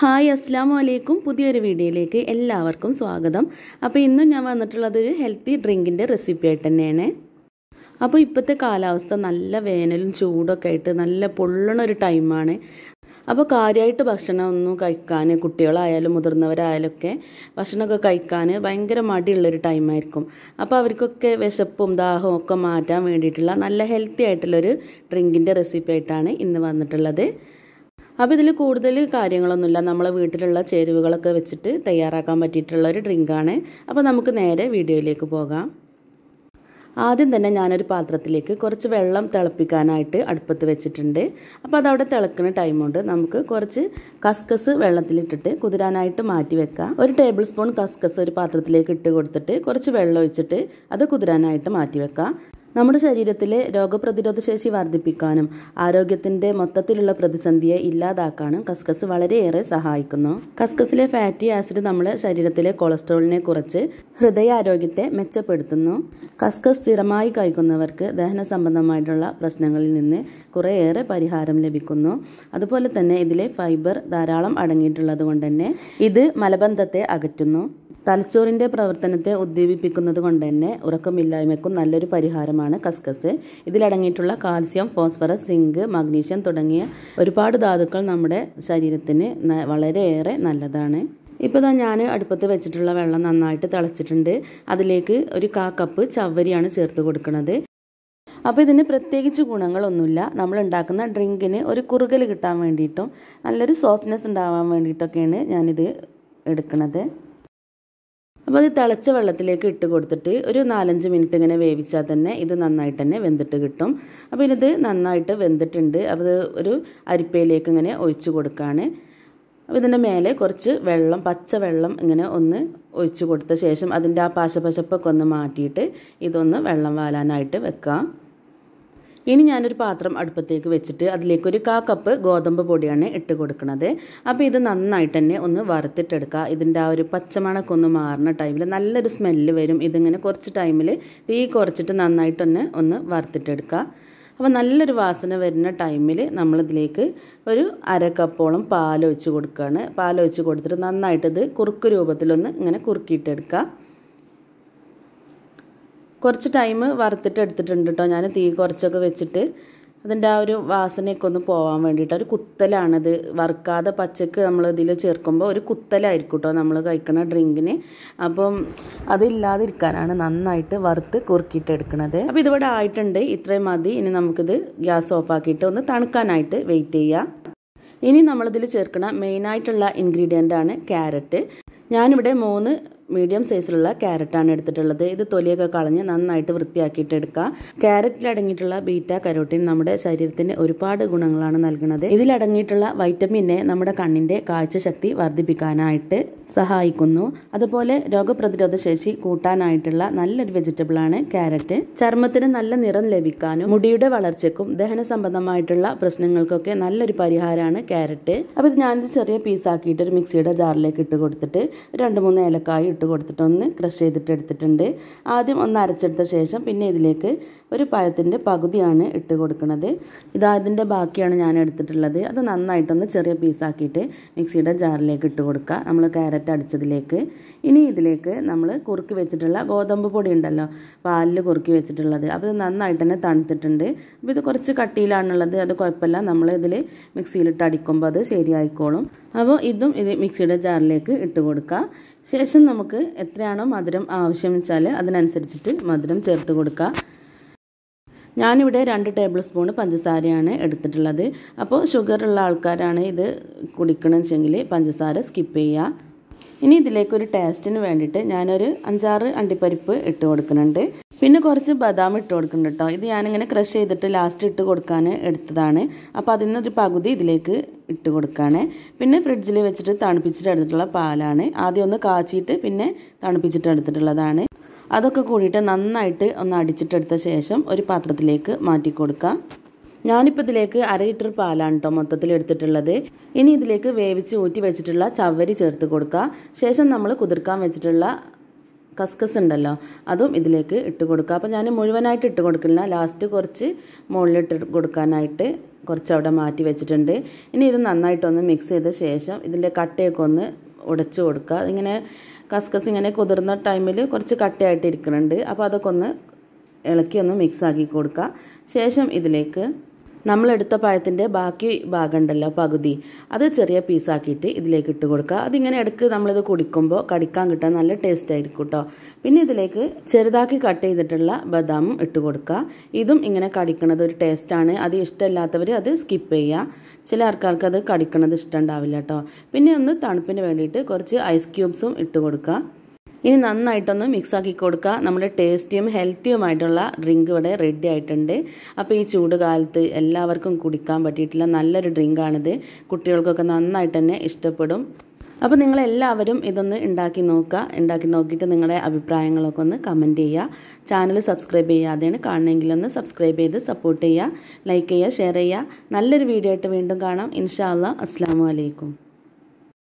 hi അസ്സാം വലൈക്കും പുതിയൊരു വീഡിയോയിലേക്ക് എല്ലാവർക്കും സ്വാഗതം അപ്പോൾ ഇന്നും ഞാൻ വന്നിട്ടുള്ളത് ഒരു ഹെൽത്തി ഡ്രിങ്കിൻ്റെ റെസിപ്പി ആയിട്ട് തന്നെയാണ് അപ്പോൾ ഇപ്പോഴത്തെ കാലാവസ്ഥ നല്ല വേനലും ചൂടൊക്കെ ആയിട്ട് നല്ല പൊള്ളണ ഒരു ടൈമാണ് അപ്പോൾ കാര്യമായിട്ട് ഭക്ഷണമൊന്നും കഴിക്കാൻ കുട്ടികളായാലും ഒക്കെ ഭക്ഷണമൊക്കെ കഴിക്കാൻ ഭയങ്കര മടിയുള്ളൊരു ടൈമായിരിക്കും അപ്പോൾ അവർക്കൊക്കെ വിശപ്പും ദാഹവും ഒക്കെ മാറ്റാൻ വേണ്ടിയിട്ടുള്ള നല്ല ഹെൽത്തി ആയിട്ടുള്ളൊരു ഡ്രിങ്കിൻ്റെ റെസിപ്പി ആയിട്ടാണ് ഇന്ന് വന്നിട്ടുള്ളത് അപ്പോൾ ഇതിൽ കൂടുതൽ കാര്യങ്ങളൊന്നുമില്ല നമ്മളെ വീട്ടിലുള്ള ചേരുവകളൊക്കെ വെച്ചിട്ട് തയ്യാറാക്കാൻ പറ്റിയിട്ടുള്ള ഒരു ഡ്രിങ്കാണ് അപ്പോൾ നമുക്ക് നേരെ വീഡിയോയിലേക്ക് പോകാം ആദ്യം തന്നെ ഞാനൊരു പാത്രത്തിലേക്ക് കുറച്ച് വെള്ളം തിളപ്പിക്കാനായിട്ട് അടുപ്പത്ത് വെച്ചിട്ടുണ്ട് അപ്പോൾ അതവിടെ തിളക്കുന്ന ടൈം കൊണ്ട് നമുക്ക് കുറച്ച് കസ്കസ് വെള്ളത്തിലിട്ടിട്ട് കുതിരാനായിട്ട് മാറ്റി വെക്കാം ഒരു ടേബിൾ സ്പൂൺ കസ്കസ് ഒരു പാത്രത്തിലേക്ക് ഇട്ട് കൊടുത്തിട്ട് കുറച്ച് വെള്ളം ഒഴിച്ചിട്ട് അത് കുതിരാനായിട്ട് മാറ്റി വെക്കാം നമ്മുടെ ശരീരത്തിലെ രോഗപ്രതിരോധ ശേഷി വർദ്ധിപ്പിക്കാനും ആരോഗ്യത്തിന്റെ മൊത്തത്തിലുള്ള പ്രതിസന്ധിയെ ഇല്ലാതാക്കാനും കസ്കസ് വളരെയേറെ സഹായിക്കുന്നു കസ്കസിലെ ഫാറ്റി ആസിഡ് നമ്മുടെ ശരീരത്തിലെ കൊളസ്ട്രോളിനെ കുറച്ച് ഹൃദയാരോഗ്യത്തെ മെച്ചപ്പെടുത്തുന്നു കസ്കസ് സ്ഥിരമായി കഴിക്കുന്നവർക്ക് ദഹന സംബന്ധമായിട്ടുള്ള പ്രശ്നങ്ങളിൽ നിന്ന് കുറേയേറെ പരിഹാരം ലഭിക്കുന്നു അതുപോലെ തന്നെ ഇതിലെ ഫൈബർ ധാരാളം അടങ്ങിയിട്ടുള്ളത് കൊണ്ട് തന്നെ ഇത് മലബന്ധത്തെ അകറ്റുന്നു തലച്ചോറിൻ്റെ പ്രവർത്തനത്തെ ഉദ്ദീപിപ്പിക്കുന്നത് കൊണ്ട് തന്നെ ഉറക്കമില്ലായ്മയ്ക്കും നല്ലൊരു പരിഹാരമാണ് കസ്കസ് ഇതിലടങ്ങിയിട്ടുള്ള കാൽസ്യം ഫോസ്ഫറസ് സിങ്ക് മഗ്നീഷ്യം തുടങ്ങിയ ഒരുപാട് ധാതുക്കൾ നമ്മുടെ ശരീരത്തിന് വളരെയേറെ നല്ലതാണ് ഇപ്പോൾ ഇതാ ഞാൻ അടുപ്പത്ത് വെച്ചിട്ടുള്ള വെള്ളം നന്നായിട്ട് തിളച്ചിട്ടുണ്ട് അതിലേക്ക് ഒരു കാ കപ്പ് ചവ്വരിയാണ് ചേർത്ത് കൊടുക്കുന്നത് അപ്പോൾ ഇതിന് പ്രത്യേകിച്ച് ഗുണങ്ങളൊന്നുമില്ല നമ്മൾ ഉണ്ടാക്കുന്ന ഡ്രിങ്കിന് ഒരു കുറുകൽ കിട്ടാൻ വേണ്ടിയിട്ടും നല്ലൊരു സോഫ്റ്റ്നെസ് ഉണ്ടാവാൻ വേണ്ടിയിട്ടൊക്കെയാണ് ഞാനിത് എടുക്കുന്നത് അപ്പോൾ അത് തിളച്ച വെള്ളത്തിലേക്ക് ഇട്ട് കൊടുത്തിട്ട് ഒരു നാലഞ്ച് മിനിറ്റ് ഇങ്ങനെ വേവിച്ചാൽ തന്നെ ഇത് നന്നായിട്ട് തന്നെ വെന്തിട്ട് കിട്ടും അപ്പോൾ ഇത് നന്നായിട്ട് വെന്തിട്ടുണ്ട് അപ്പോൾ ഒരു അരിപ്പയിലേക്ക് ഇങ്ങനെ ഒഴിച്ച് കൊടുക്കുകയാണ് അപ്പോൾ ഇതിൻ്റെ മേലെ കുറച്ച് വെള്ളം പച്ച വെള്ളം ഇങ്ങനെ ഒന്ന് ഒഴിച്ച് കൊടുത്ത ശേഷം അതിൻ്റെ ആ പശപശപ്പൊക്കെ ഒന്ന് മാറ്റിയിട്ട് ഇതൊന്ന് വെള്ളം വാലാനായിട്ട് വെക്കാം ഇനി ഞാനൊരു പാത്രം അടുപ്പത്തേക്ക് വെച്ചിട്ട് അതിലേക്കൊരു കാ കപ്പ് ഗോതമ്പ് പൊടിയാണ് ഇട്ട് കൊടുക്കുന്നത് അപ്പോൾ ഇത് നന്നായിട്ട് തന്നെ ഒന്ന് വറുത്തിട്ടെടുക്കുക ഇതിൻ്റെ ആ ഒരു പച്ചമണക്കൊന്ന് മാറുന്ന ടൈമിൽ നല്ലൊരു സ്മെല്ല് വരും ഇതിങ്ങനെ കുറച്ച് ടൈമിൽ തീ കുറച്ചിട്ട് നന്നായിട്ട് തന്നെ ഒന്ന് വറുത്തിട്ടെടുക്കുക അപ്പോൾ നല്ലൊരു വാസന വരുന്ന ടൈമിൽ നമ്മളിതിലേക്ക് ഒരു അര കപ്പോളം പാലൊഴിച്ച് കൊടുക്കുകയാണ് പാലൊഴിച്ച് കൊടുത്തിട്ട് നന്നായിട്ടത് കുറുക്ക് രൂപത്തിലൊന്ന് ഇങ്ങനെ കുറുക്കിയിട്ടെടുക്കുക കുറച്ച് ടൈം വറുത്തിട്ട് എടുത്തിട്ടുണ്ട് കേട്ടോ ഞാൻ തീ കുറച്ചൊക്കെ വെച്ചിട്ട് അതിൻ്റെ ആ ഒരു വാസനയൊക്കെ ഒന്ന് പോകാൻ വേണ്ടിയിട്ട് ഒരു കുത്തലാണത് വറുക്കാതെ പച്ചക്ക് നമ്മൾ ഇതിൽ ചേർക്കുമ്പോൾ ഒരു കുത്തലായിരിക്കും കേട്ടോ നമ്മൾ കഴിക്കുന്ന ഡ്രിങ്കിന് അപ്പം അതില്ലാതിരിക്കാനാണ് നന്നായിട്ട് വറുത്ത് കുറുക്കിയിട്ട് എടുക്കുന്നത് അപ്പോൾ ഇതിവിടെ ആയിട്ടുണ്ട് ഇത്രയും മതി ഇനി നമുക്കിത് ഗ്യാസ് ഓഫ് ആക്കിയിട്ട് ഒന്ന് തണുക്കാനായിട്ട് വെയിറ്റ് ചെയ്യാം ഇനി നമ്മളിതിൽ ചേർക്കുന്ന മെയിനായിട്ടുള്ള ഇൻഗ്രീഡിയൻ്റ് ആണ് ക്യാരറ്റ് ഞാനിവിടെ മൂന്ന് മീഡിയം സൈസിലുള്ള ക്യാരറ്റാണ് എടുത്തിട്ടുള്ളത് ഇത് തൊലിയൊക്കെ കളഞ്ഞ് നന്നായിട്ട് വൃത്തിയാക്കിയിട്ട് എടുക്കുക ക്യാരറ്റിലടങ്ങിയിട്ടുള്ള അടങ്ങിയിട്ടുള്ള ബീറ്റ കരോട്ടിൻ നമ്മുടെ ശരീരത്തിന് ഒരുപാട് ഗുണങ്ങളാണ് നൽകുന്നത് ഇതിലടങ്ങിയിട്ടുള്ള വൈറ്റമിനെ നമ്മുടെ കണ്ണിൻ്റെ കാഴ്ചശക്തി വർദ്ധിപ്പിക്കാനായിട്ട് സഹായിക്കുന്നു അതുപോലെ രോഗപ്രതിരോധ ശേഷി കൂട്ടാനായിട്ടുള്ള നല്ലൊരു വെജിറ്റബിളാണ് ക്യാരറ്റ് ചർമ്മത്തിന് നല്ല നിറം ലഭിക്കാനും മുടിയുടെ വളർച്ചയ്ക്കും ദഹന സംബന്ധമായിട്ടുള്ള പ്രശ്നങ്ങൾക്കൊക്കെ നല്ലൊരു പരിഹാരമാണ് ക്യാരറ്റ് അപ്പോൾ ഞാനിത് ചെറിയ പീസാക്കിയിട്ട് ഒരു മിക്സിയുടെ ജാറിലേക്ക് ഇട്ട് കൊടുത്തിട്ട് രണ്ട് മൂന്ന് ഏലക്കായി ഇട്ട് കൊടുത്തിട്ട് ഒന്ന് ക്രഷ് ചെയ്തിട്ട് എടുത്തിട്ടുണ്ട് ആദ്യം ഒന്ന് അരച്ചെടുത്ത ശേഷം പിന്നെ ഇതിലേക്ക് ഒരു പഴത്തിൻ്റെ പകുതിയാണ് ഇട്ട് കൊടുക്കുന്നത് ഇതാതിൻ്റെ ബാക്കിയാണ് ഞാൻ എടുത്തിട്ടുള്ളത് അത് നന്നായിട്ടൊന്ന് ചെറിയ പീസാക്കിയിട്ട് മിക്സിയുടെ ജാറിലേക്ക് ഇട്ട് കൊടുക്കുക നമ്മൾ ക്യാരറ്റ് അടിച്ചതിലേക്ക് ഇനി ഇതിലേക്ക് നമ്മൾ കുറുക്കി വെച്ചിട്ടുള്ള ഗോതമ്പ് പൊടി ഉണ്ടല്ലോ പാലിൽ കുറുക്കി വെച്ചിട്ടുള്ളത് അപ്പോൾ ഇത് നന്നായിട്ട് തന്നെ തണുത്തിട്ടുണ്ട് അപ്പോൾ ഇത് കുറച്ച് കട്ടിയിലാണുള്ളത് അത് കുഴപ്പമില്ല നമ്മൾ ഇതിൽ മിക്സിയിലിട്ട് അടിക്കുമ്പോൾ അത് ശരിയായിക്കോളും അപ്പോൾ ഇതും ഇത് മിക്സിയുടെ ജാറിലേക്ക് ഇട്ട് കൊടുക്കുക ശേഷം നമുക്ക് എത്രയാണോ മധുരം ആവശ്യം വെച്ചാൽ അതിനനുസരിച്ചിട്ട് മധുരം ചേർത്ത് കൊടുക്കുക ഞാനിവിടെ രണ്ട് ടേബിൾ സ്പൂൺ പഞ്ചസാരയാണ് എടുത്തിട്ടുള്ളത് അപ്പോൾ ഷുഗർ ഉള്ള ആൾക്കാരാണ് ഇത് വെച്ചെങ്കിൽ പഞ്ചസാര സ്കിപ്പ് ചെയ്യുക ഇനി ഇതിലേക്കൊരു ടേസ്റ്റിന് വേണ്ടിയിട്ട് ഞാനൊരു അഞ്ചാറ് അണ്ടിപ്പരിപ്പ് ഇട്ട് കൊടുക്കുന്നുണ്ട് പിന്നെ കുറച്ച് ബദാം ഇട്ട് കൊടുക്കുന്നുണ്ട് കേട്ടോ ഇത് ഞാനിങ്ങനെ ക്രഷ് ചെയ്തിട്ട് ലാസ്റ്റ് ഇട്ട് കൊടുക്കാൻ എടുത്തതാണ് അപ്പോൾ അതിൽ നിന്നൊരു പകുതി ഇതിലേക്ക് ഇട്ട് കൊടുക്കുകയാണ് പിന്നെ ഫ്രിഡ്ജിൽ വെച്ചിട്ട് തണുപ്പിച്ചിട്ട് എടുത്തിട്ടുള്ള പാലാണ് ആദ്യം ഒന്ന് കാച്ചിയിട്ട് പിന്നെ തണുപ്പിച്ചിട്ട് എടുത്തിട്ടുള്ളതാണ് അതൊക്കെ കൂടിയിട്ട് നന്നായിട്ട് ഒന്ന് അടിച്ചിട്ടെടുത്ത ശേഷം ഒരു പാത്രത്തിലേക്ക് മാറ്റി കൊടുക്കാം ഞാനിപ്പോൾ ഇതിലേക്ക് അര ലിറ്റർ പാലാണ് കേട്ടോ മൊത്തത്തിൽ എടുത്തിട്ടുള്ളത് ഇനി ഇതിലേക്ക് വേവിച്ച് ഊറ്റി വെച്ചിട്ടുള്ള ചവരി ചേർത്ത് കൊടുക്കുക ശേഷം നമ്മൾ കുതിർക്കാൻ വെച്ചിട്ടുള്ള കസ്കസ് ഉണ്ടല്ലോ അതും ഇതിലേക്ക് ഇട്ട് കൊടുക്കുക അപ്പോൾ ഞാൻ മുഴുവനായിട്ട് ഇട്ട് കൊടുക്കില്ല ലാസ്റ്റ് കുറച്ച് മുകളിലിട്ട് കൊടുക്കാനായിട്ട് കുറച്ച് അവിടെ മാറ്റി വെച്ചിട്ടുണ്ട് ഇനി ഇത് നന്നായിട്ടൊന്ന് മിക്സ് ചെയ്ത ശേഷം ഇതിൻ്റെ കട്ടയൊക്കെ ഒന്ന് ഉടച്ചു കൊടുക്കുക ഇങ്ങനെ കസ്കസ് ഇങ്ങനെ കുതിർന്ന ടൈമിൽ കുറച്ച് കട്ടയായിട്ട് ഇരിക്കുന്നുണ്ട് അപ്പോൾ അതൊക്കെ ഒന്ന് ഇളക്കി ഒന്ന് മിക്സാക്കി കൊടുക്കുക ശേഷം ഇതിലേക്ക് നമ്മളെടുത്ത പായത്തിൻ്റെ ബാക്കി ഭാഗമുണ്ടല്ലോ പകുതി അത് ചെറിയ പീസാക്കിയിട്ട് ഇതിലേക്ക് ഇട്ട് കൊടുക്കുക അതിങ്ങനെ ഇടയ്ക്ക് നമ്മളിത് കുടിക്കുമ്പോൾ കടിക്കാൻ കിട്ടാൻ നല്ല ടേസ്റ്റ് ആയിരിക്കും കേട്ടോ പിന്നെ ഇതിലേക്ക് ചെറുതാക്കി കട്ട് ചെയ്തിട്ടുള്ള ബദാമും ഇട്ട് കൊടുക്കുക ഇതും ഇങ്ങനെ കടിക്കണത് ഒരു ടേസ്റ്റാണ് അത് ഇഷ്ടമില്ലാത്തവർ അത് സ്കിപ്പ് ചെയ്യുക ചില ആൾക്കാർക്ക് അത് കടിക്കണത് ഇഷ്ടമുണ്ടാവില്ല കേട്ടോ പിന്നെ ഒന്ന് തണുപ്പിന് വേണ്ടിയിട്ട് കുറച്ച് ഐസ് ക്യൂബ്സും ഇട്ട് കൊടുക്കുക ഇനി നന്നായിട്ടൊന്ന് മിക്സാക്കി കൊടുക്കുക നമ്മുടെ ടേസ്റ്റിയും ഹെൽത്തിയുമായിട്ടുള്ള ഡ്രിങ്ക് ഇവിടെ റെഡി ആയിട്ടുണ്ട് അപ്പോൾ ഈ ചൂട് കാലത്ത് എല്ലാവർക്കും കുടിക്കാൻ പറ്റിയിട്ടില്ല നല്ലൊരു ഡ്രിങ്കാണിത് കുട്ടികൾക്കൊക്കെ നന്നായിട്ട് തന്നെ ഇഷ്ടപ്പെടും അപ്പോൾ നിങ്ങളെല്ലാവരും ഇതൊന്ന് ഉണ്ടാക്കി നോക്കുക ഉണ്ടാക്കി നോക്കിയിട്ട് നിങ്ങളുടെ അഭിപ്രായങ്ങളൊക്കെ ഒന്ന് കമൻറ്റ് ചെയ്യുക ചാനൽ സബ്സ്ക്രൈബ് ചെയ്യാതെയാണ് കാണണമെങ്കിൽ ഒന്ന് സബ്സ്ക്രൈബ് ചെയ്ത് സപ്പോർട്ട് ചെയ്യുക ലൈക്ക് ചെയ്യുക ഷെയർ ചെയ്യുക നല്ലൊരു വീഡിയോ ആയിട്ട് വീണ്ടും കാണാം ഇൻഷാ അല്ലാ അസ്സാം വലൈക്കും